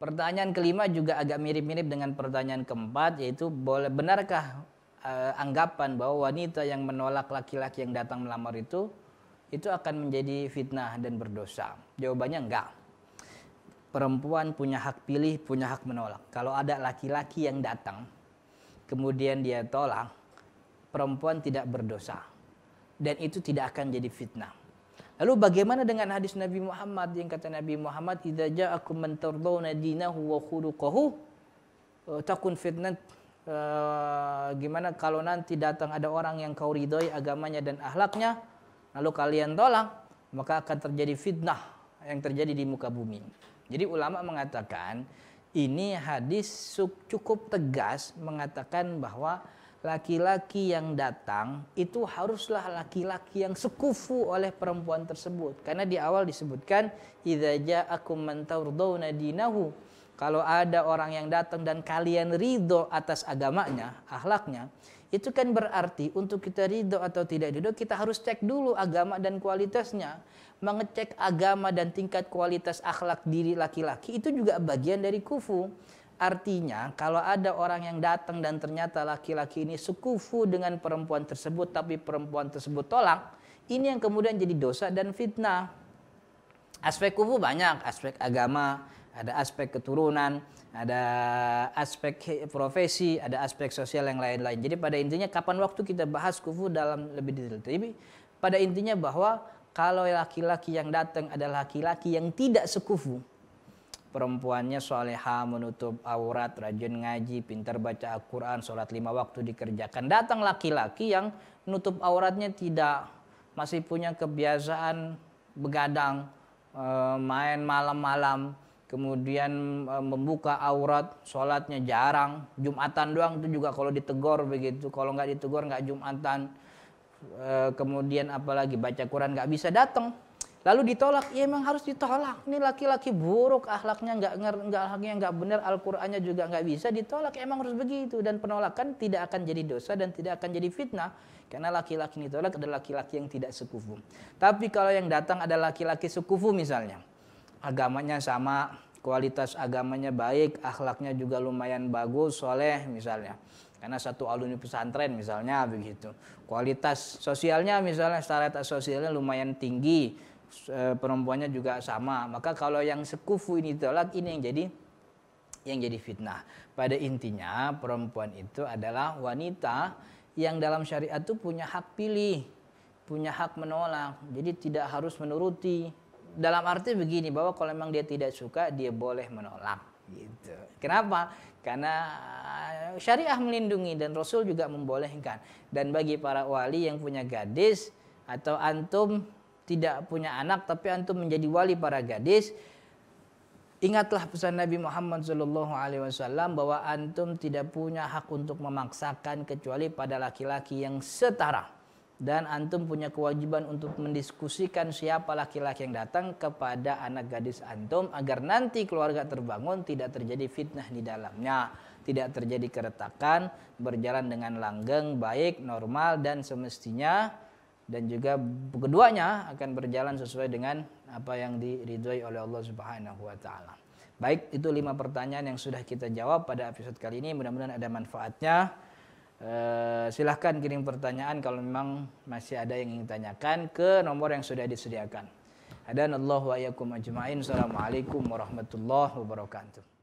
Pertanyaan kelima juga agak mirip-mirip dengan pertanyaan keempat yaitu boleh benarkah uh, anggapan bahwa wanita yang menolak laki-laki yang datang melamar itu itu akan menjadi fitnah dan berdosa? Jawabannya enggak. Perempuan punya hak pilih, punya hak menolak. Kalau ada laki-laki yang datang kemudian dia tolak, perempuan tidak berdosa dan itu tidak akan jadi fitnah. Lalu bagaimana dengan hadis Nabi Muhammad yang kata Nabi Muhammad idza ja'akum man tardawna dinahu wa khuluquhu eh, takun fitnat eh, gimana kalau nanti datang ada orang yang kau ridhoi agamanya dan ahlaknya lalu kalian tolak maka akan terjadi fitnah yang terjadi di muka bumi. Jadi ulama mengatakan ini hadis cukup tegas mengatakan bahwa laki-laki yang datang itu haruslah laki-laki yang sekufu oleh perempuan tersebut karena di awal disebutkan idza akum man dinahu kalau ada orang yang datang dan kalian ridho atas agamanya ahlaknya itu kan berarti untuk kita ridho atau tidak ridho kita harus cek dulu agama dan kualitasnya mengecek agama dan tingkat kualitas akhlak diri laki-laki itu juga bagian dari kufu Artinya, kalau ada orang yang datang dan ternyata laki-laki ini sekufu dengan perempuan tersebut, tapi perempuan tersebut tolak, ini yang kemudian jadi dosa dan fitnah. Aspek kufu banyak, aspek agama, ada aspek keturunan, ada aspek profesi, ada aspek sosial yang lain-lain. Jadi pada intinya kapan waktu kita bahas kufu dalam lebih detail. Tapi pada intinya bahwa kalau laki-laki yang datang adalah laki-laki yang tidak sekufu, perempuannya soleha menutup aurat rajin ngaji pintar baca Al-Quran sholat lima waktu dikerjakan datang laki-laki yang nutup auratnya tidak masih punya kebiasaan begadang e, main malam-malam kemudian e, membuka aurat sholatnya jarang jumatan doang itu juga kalau ditegor begitu kalau nggak ditegor nggak jumatan e, kemudian apalagi baca Quran nggak bisa datang Lalu ditolak, ya emang harus ditolak. Ini laki-laki buruk, akhlaknya nggak nggak akhlaknya nggak benar, Al-Qur'annya juga nggak bisa ditolak. Emang harus begitu dan penolakan tidak akan jadi dosa dan tidak akan jadi fitnah karena laki-laki ini tolak adalah laki-laki yang tidak sekufu. Tapi kalau yang datang adalah laki-laki sekufu misalnya, agamanya sama, kualitas agamanya baik, akhlaknya juga lumayan bagus, soleh misalnya karena satu alumni pesantren misalnya begitu kualitas sosialnya misalnya standar sosialnya lumayan tinggi Eh, perempuannya juga sama. Maka kalau yang sekufu ini tolak ini yang jadi yang jadi fitnah. Pada intinya perempuan itu adalah wanita yang dalam syariat itu punya hak pilih, punya hak menolak. Jadi tidak harus menuruti. Dalam arti begini bahwa kalau memang dia tidak suka dia boleh menolak gitu. Kenapa? Karena eh, syariah melindungi dan Rasul juga membolehkan. Dan bagi para wali yang punya gadis atau antum tidak punya anak tapi antum menjadi wali para gadis, ingatlah pesan Nabi Muhammad Shallallahu Alaihi Wasallam bahwa antum tidak punya hak untuk memaksakan kecuali pada laki-laki yang setara dan antum punya kewajiban untuk mendiskusikan siapa laki-laki yang datang kepada anak gadis antum agar nanti keluarga terbangun tidak terjadi fitnah di dalamnya tidak terjadi keretakan berjalan dengan langgeng baik normal dan semestinya dan juga keduanya akan berjalan sesuai dengan apa yang diridhoi oleh Allah Subhanahu wa taala. Baik, itu lima pertanyaan yang sudah kita jawab pada episode kali ini. Mudah-mudahan ada manfaatnya. Eh, silahkan kirim pertanyaan kalau memang masih ada yang ingin tanyakan ke nomor yang sudah disediakan. Hadanallahu wa iyyakum ajmain. Assalamualaikum warahmatullahi wabarakatuh.